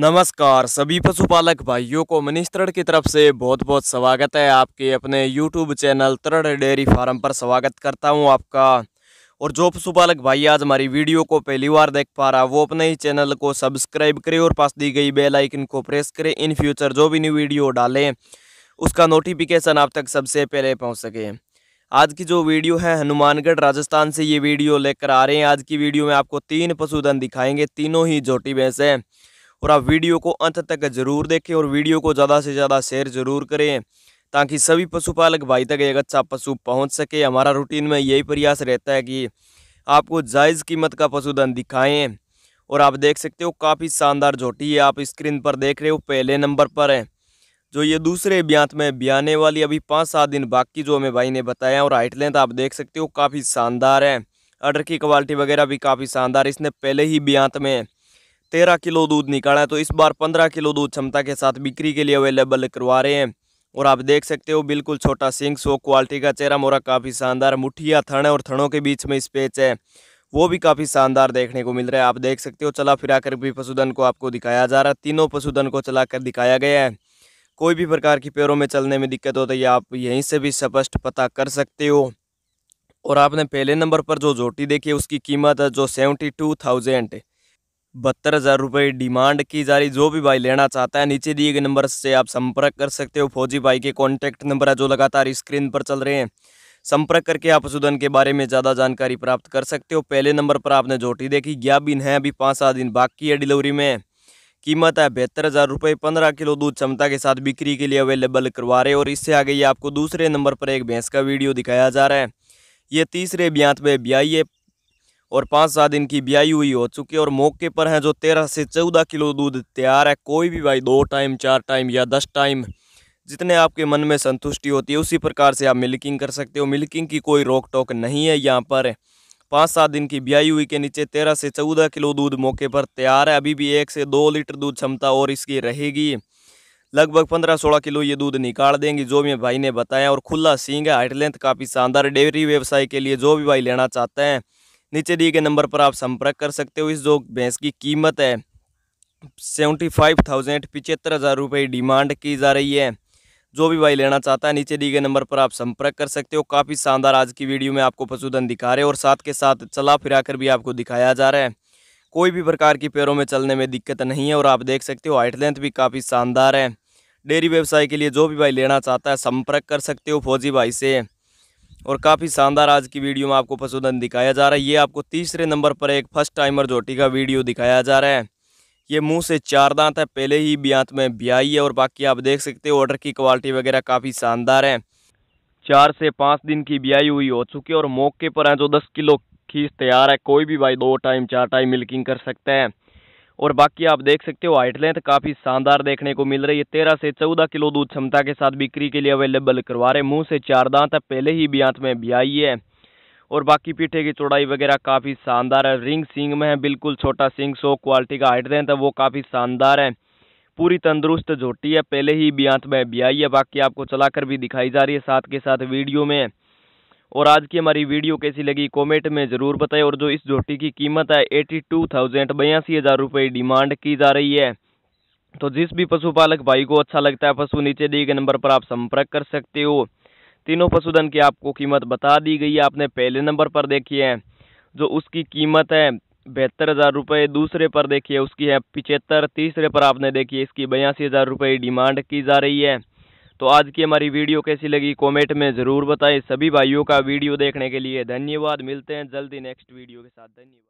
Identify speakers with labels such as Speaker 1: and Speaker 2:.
Speaker 1: नमस्कार सभी पशुपालक भाइयों को मनीष तरड़ की तरफ से बहुत बहुत स्वागत है आपके अपने यूट्यूब चैनल तरड़ डेयरी फार्म पर स्वागत करता हूं आपका और जो पशुपालक भाई आज हमारी वीडियो को पहली बार देख पा रहा वो अपने ही चैनल को सब्सक्राइब करें और पास दी गई बेल आइकन को प्रेस करें इन फ्यूचर जो भी न्यू वीडियो डालें उसका नोटिफिकेशन आप तक सबसे पहले पहुँच सके आज की जो वीडियो है हनुमानगढ़ राजस्थान से ये वीडियो लेकर आ रहे हैं आज की वीडियो में आपको तीन पशुधन दिखाएंगे तीनों ही झोटी भैंस हैं और आप वीडियो को अंत तक ज़रूर देखें और वीडियो को ज़्यादा से ज़्यादा शेयर ज़रूर करें ताकि सभी पशुपालक भाई तक एक अच्छा पशु पहुंच सके हमारा रूटीन में यही प्रयास रहता है कि आपको जायज़ कीमत का पशुधन दिखाएँ और आप देख सकते हो काफ़ी शानदार झोटी है आप स्क्रीन पर देख रहे हो पहले नंबर पर है जो ये दूसरे ब्यांत में ब्याने वाली अभी पाँच सात दिन बाकी जो हमें भाई ने बताया और हाइट लेंथ आप देख सकते हो काफ़ी शानदार है अडर की क्वालिटी वगैरह भी काफ़ी शानदार इसने पहले ही ब्यांत में तेरह किलो दूध निकाला है तो इस बार पंद्रह किलो दूध क्षमता के साथ बिक्री के लिए अवेलेबल करवा रहे हैं और आप देख सकते हो बिल्कुल छोटा सिंह सो क्वालिटी का चेहरा मोरा काफ़ी शानदार मुठिया थण और थणों के बीच में स्पेच है वो भी काफ़ी शानदार देखने को मिल रहा है आप देख सकते हो चला फिरा कर भी पशुधन को आपको दिखाया जा रहा है तीनों पशुधन को चला कर दिखाया गया है कोई भी प्रकार की पैरों में चलने में दिक्कत हो तो ये आप यहीं से भी स्पष्ट पता कर सकते हो और आपने पहले नंबर पर जो जोटी देखी है उसकी कीमत है जो सेवेंटी टू थाउजेंड बहत्तर हज़ार रुपये डिमांड की जा रही जो भी भाई लेना चाहता है नीचे दिए गए नंबर से आप संपर्क कर सकते हो फौजी भाई के कॉन्टैक्ट नंबर है जो लगातार स्क्रीन पर चल रहे हैं संपर्क करके आप पशुधन के बारे में ज़्यादा जानकारी प्राप्त कर सकते हो पहले नंबर पर आपने जोटी देखी ज्ञाबिन है अभी पाँच सात दिन बाकी है डिलीवरी में कीमत है बहत्तर हज़ार रुपये पंद्रह किलो दूध क्षमता के साथ बिक्री के लिए अवेलेबल करवा रहे और इससे आगे ये आपको दूसरे नंबर पर एक भैंस का वीडियो दिखाया जा रहा है ये तीसरे ब्यांत में ब्याई है और पाँच सात दिन की ब्याई हुई हो चुकी है और मौके पर हैं जो तेरह से चौदह किलो दूध तैयार है कोई भी भाई दो टाइम चार टाइम या दस टाइम जितने आपके मन में संतुष्टि होती है उसी प्रकार से आप मिल्किंग कर सकते हो मिल्किंग की कोई रोक टोक नहीं है यहाँ पर पाँच सात दिन की ब्याई हुई के नीचे तेरह से चौदह किलो दूध मौके पर तैयार है अभी भी एक से दो लीटर दूध क्षमता और इसकी रहेगी लगभग पंद्रह सोलह किलो ये दूध निकाल देंगी जो भी भाई ने बताया और खुला सींग है हाइट लेंथ काफ़ी शानदार डेयरी व्यवसाय के लिए जो भी भाई लेना चाहते हैं नीचे दिए गए नंबर पर आप संपर्क कर सकते हो इस जो भैंस की कीमत है सेवेंटी फाइव थाउजेंड पिचहत्तर हज़ार रुपये डिमांड की जा रही है जो भी भाई लेना चाहता है नीचे दिए गए नंबर पर आप संपर्क कर सकते हो काफ़ी शानदार आज की वीडियो में आपको पशुधन दिखा रहे हैं और साथ के साथ चला फिरा कर भी आपको दिखाया जा रहा है कोई भी प्रकार की पैरों में चलने में दिक्कत नहीं है और आप देख सकते हो हाइट लेंथ भी काफ़ी शानदार है डेयरी व्यवसाय के लिए जो भी भाई लेना चाहता है संपर्क कर सकते हो फौजी भाई से और काफ़ी शानदार आज की वीडियो में आपको पशुधन दिखाया जा रहा है ये आपको तीसरे नंबर पर एक फर्स्ट टाइमर जोटी का वीडियो दिखाया जा रहा है ये मुंह से चार दांत है पहले ही ब्यांत में ब्याई है और बाकी आप देख सकते हो ऑर्डर की क्वालिटी वगैरह काफ़ी शानदार है चार से पाँच दिन की ब्याई हुई हो चुकी है और मौके पर है जो दस किलो खींच तैयार है कोई भी भाई दो टाइम चार टाइम मिल्किंग कर सकते हैं और बाकी आप देख सकते हो हाइट लेंथ काफ़ी शानदार देखने को मिल रही है तेरह से चौदह किलो दूध क्षमता के साथ बिक्री के लिए अवेलेबल करवा रहे मुँह से चार दांत है पहले ही ब्यांत में ब्याई है और बाकी पीठे की चौड़ाई वगैरह काफ़ी शानदार है रिंग सिंग में है बिल्कुल छोटा सिंग सो क्वालिटी का हाइट लेंथ है वो काफ़ी शानदार है पूरी तंदुरुस्त झोटी है पहले ही ब्यांत में ब्याई है बाकी आपको चलाकर भी दिखाई जा रही है साथ के साथ वीडियो में और आज की हमारी वीडियो कैसी लगी कमेंट में ज़रूर बताएं और जो इस जोटी की कीमत है एटी टू थाउजेंड बयासी हज़ार रुपये डिमांड की जा रही है तो जिस भी पशुपालक भाई को अच्छा लगता है पशु नीचे दिए गए नंबर पर आप संपर्क कर सकते हो तीनों पशुधन की आपको कीमत बता दी गई है आपने पहले नंबर पर देखी है जो उसकी कीमत है बहत्तर हज़ार रुपये दूसरे पर देखिए उसकी है पिचहत्तर तीसरे पर आपने है इसकी बयासी हज़ार रुपये डिमांड की जा रही है तो आज की हमारी वीडियो कैसी लगी कमेंट में ज़रूर बताएं सभी भाइयों का वीडियो देखने के लिए धन्यवाद मिलते हैं जल्दी नेक्स्ट वीडियो के साथ धन्यवाद